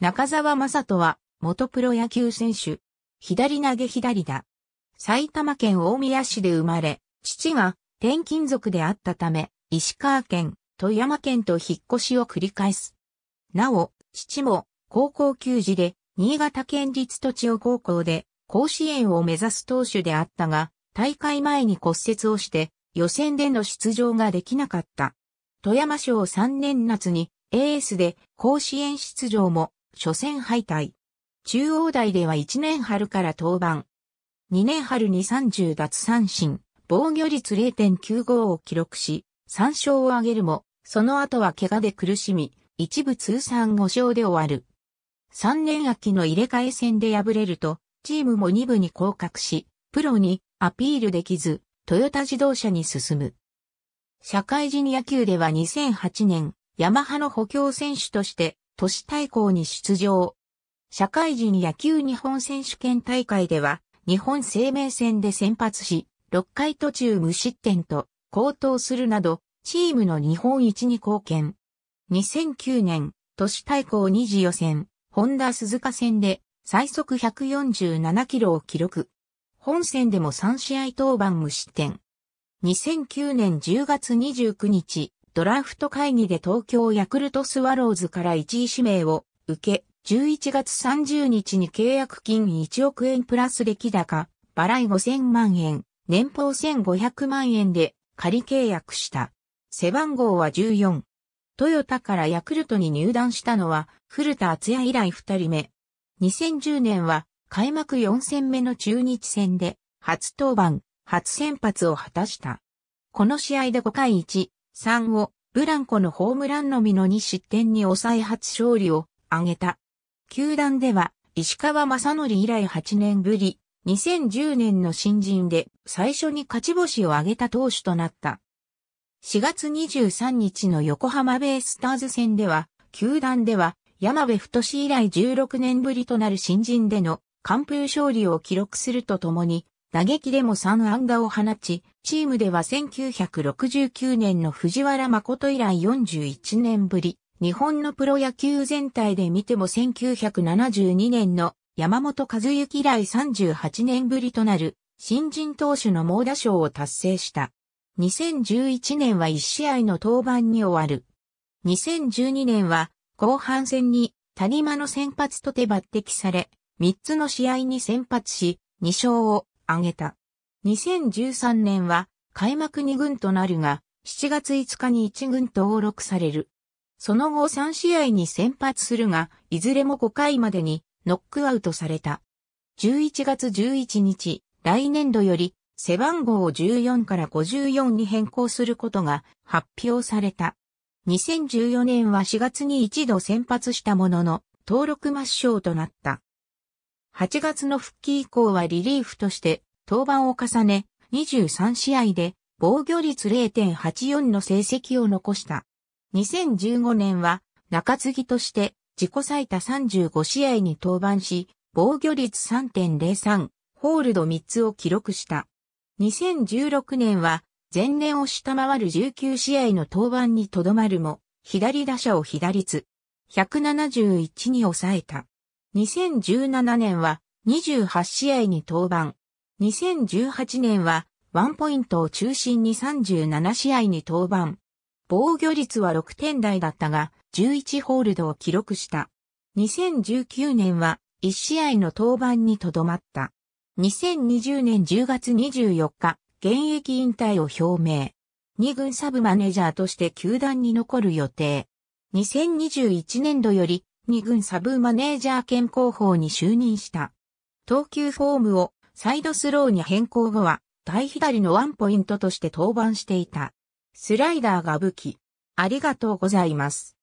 中澤正人は、元プロ野球選手。左投げ左だ。埼玉県大宮市で生まれ、父が転勤族であったため、石川県、富山県と引っ越しを繰り返す。なお、父も高校球児で、新潟県立土地を高校で、甲子園を目指す投手であったが、大会前に骨折をして、予選での出場ができなかった。富山省3年夏に、エースで甲子園出場も初戦敗退。中央大では1年春から登板。2年春に30奪三振、防御率0.95を記録し、3勝を挙げるも、その後は怪我で苦しみ、一部通算5勝で終わる。3年秋の入れ替え戦で敗れると、チームも2部に降格し、プロにアピールできず、トヨタ自動車に進む。社会人野球では2008年、ヤマハの補強選手として都市対抗に出場。社会人野球日本選手権大会では、日本生命戦で先発し、6回途中無失点と、高騰するなど、チームの日本一に貢献。2009年、都市対抗二次予選、本田鈴鹿戦で、最速147キロを記録。本戦でも3試合登板無失点。2009年10月29日、ドラフト会議で東京ヤクルトスワローズから1位指名を受け、11月30日に契約金1億円プラス出来高、払い5000万円、年俸1500万円で仮契約した。背番号は14。トヨタからヤクルトに入団したのは、古田敦也以来2人目。2010年は、開幕4戦目の中日戦で、初登板、初先発を果たした。この試合で5回1、3をブランコのホームランのみの2失点に抑え初勝利を挙げた。球団では石川正則以来8年ぶり、2010年の新人で最初に勝ち星を挙げた投手となった。4月23日の横浜ベイスターズ戦では、球団では山部太以来16年ぶりとなる新人での完封勝利を記録するとともに、打撃でも3安打を放ち、チームでは1969年の藤原誠以来41年ぶり、日本のプロ野球全体で見ても1972年の山本和幸以来38年ぶりとなる新人投手の猛打賞を達成した。2011年は1試合の登板に終わる。2012年は後半戦に谷間の先発とて抜擢され、3つの試合に先発し、2勝を挙げた。2013年は開幕2軍となるが、7月5日に1軍登録される。その後3試合に先発するが、いずれも5回までにノックアウトされた。11月11日、来年度より背番号を14から54に変更することが発表された。2014年は4月に一度先発したものの、登録抹消となった。8月の復帰以降はリリーフとして登板を重ね、23試合で防御率0.84の成績を残した。2015年は中継ぎとして自己最多35試合に登板し、防御率3.03、ホールド3つを記録した。2016年は前年を下回る19試合の登板にとどまるも、左打者を左率171に抑えた。2017年は28試合に登板。2018年はワンポイントを中心に37試合に登板。防御率は6点台だったが、11ホールドを記録した。2019年は1試合の登板にとどまった。2020年10月24日、現役引退を表明。2軍サブマネージャーとして球団に残る予定。2021年度より2軍サブマネージャー兼広報に就任した。投球フォームをサイドスローに変更後は、大左のワンポイントとして登板していた。スライダーが武器。ありがとうございます。